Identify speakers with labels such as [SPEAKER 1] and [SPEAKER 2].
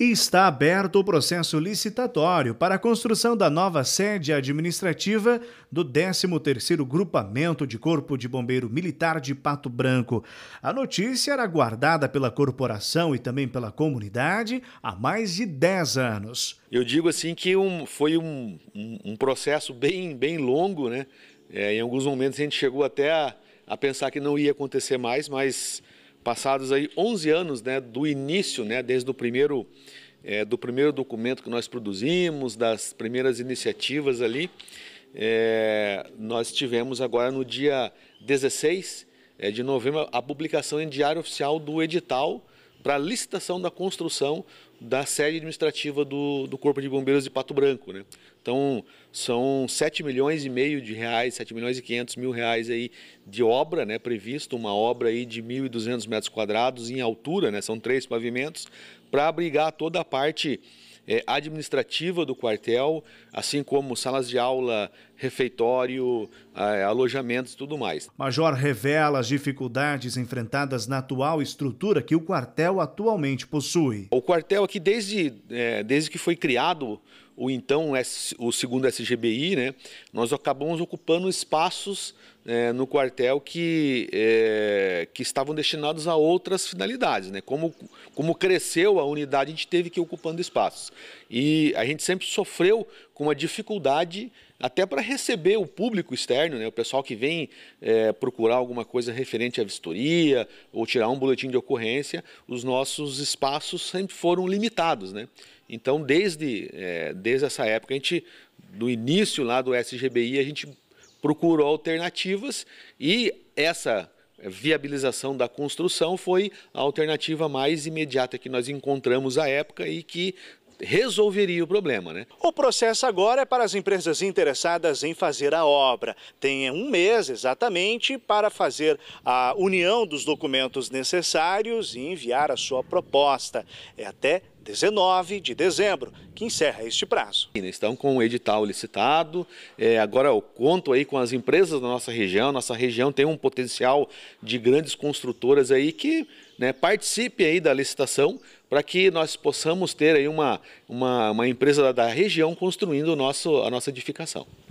[SPEAKER 1] e está aberto o processo licitatório para a construção da nova sede administrativa do 13º Grupamento de Corpo de Bombeiro Militar de Pato Branco. A notícia era guardada pela corporação e também pela comunidade há mais de 10 anos.
[SPEAKER 2] Eu digo assim que um, foi um, um, um, processo bem, bem longo, né? É, em alguns momentos a gente chegou até a, a pensar que não ia acontecer mais, mas passados aí 11 anos né, do início, né, desde o primeiro, é, do primeiro documento que nós produzimos, das primeiras iniciativas ali, é, nós tivemos agora no dia 16 é, de novembro a publicação em Diário Oficial do edital para a licitação da construção da sede administrativa do, do Corpo de Bombeiros de Pato Branco. Né? Então, são 7 milhões e meio de reais, 7 milhões e 500 mil reais aí de obra, né? previsto uma obra aí de 1.200 metros quadrados em altura, né? são três pavimentos, para abrigar toda a parte eh, administrativa do quartel, assim como salas de aula, refeitório, alojamentos e tudo mais.
[SPEAKER 1] Major revela as dificuldades enfrentadas na atual estrutura que o quartel atualmente possui.
[SPEAKER 2] O quartel aqui, desde, é, desde que foi criado o então o segundo SGBI, né, nós acabamos ocupando espaços é, no quartel que, é, que estavam destinados a outras finalidades. Né? Como, como cresceu a unidade, a gente teve que ir ocupando espaços. E a gente sempre sofreu com uma dificuldade até para receber o público externo, né, o pessoal que vem é, procurar alguma coisa referente à vistoria ou tirar um boletim de ocorrência, os nossos espaços sempre foram limitados. Né? Então, desde, é, desde essa época, a gente, no início lá do SGBI, a gente procurou alternativas e essa viabilização da construção foi a alternativa mais imediata que nós encontramos à época e que resolveria o problema, né?
[SPEAKER 1] O processo agora é para as empresas interessadas em fazer a obra. Tem é, um mês exatamente para fazer a união dos documentos necessários e enviar a sua proposta. É até
[SPEAKER 2] 19 de dezembro, que encerra este prazo. Estão com o edital licitado, é, agora eu conto aí com as empresas da nossa região, nossa região tem um potencial de grandes construtoras aí que né, participe aí da licitação para que nós possamos ter aí uma, uma, uma empresa da região construindo o nosso, a nossa edificação.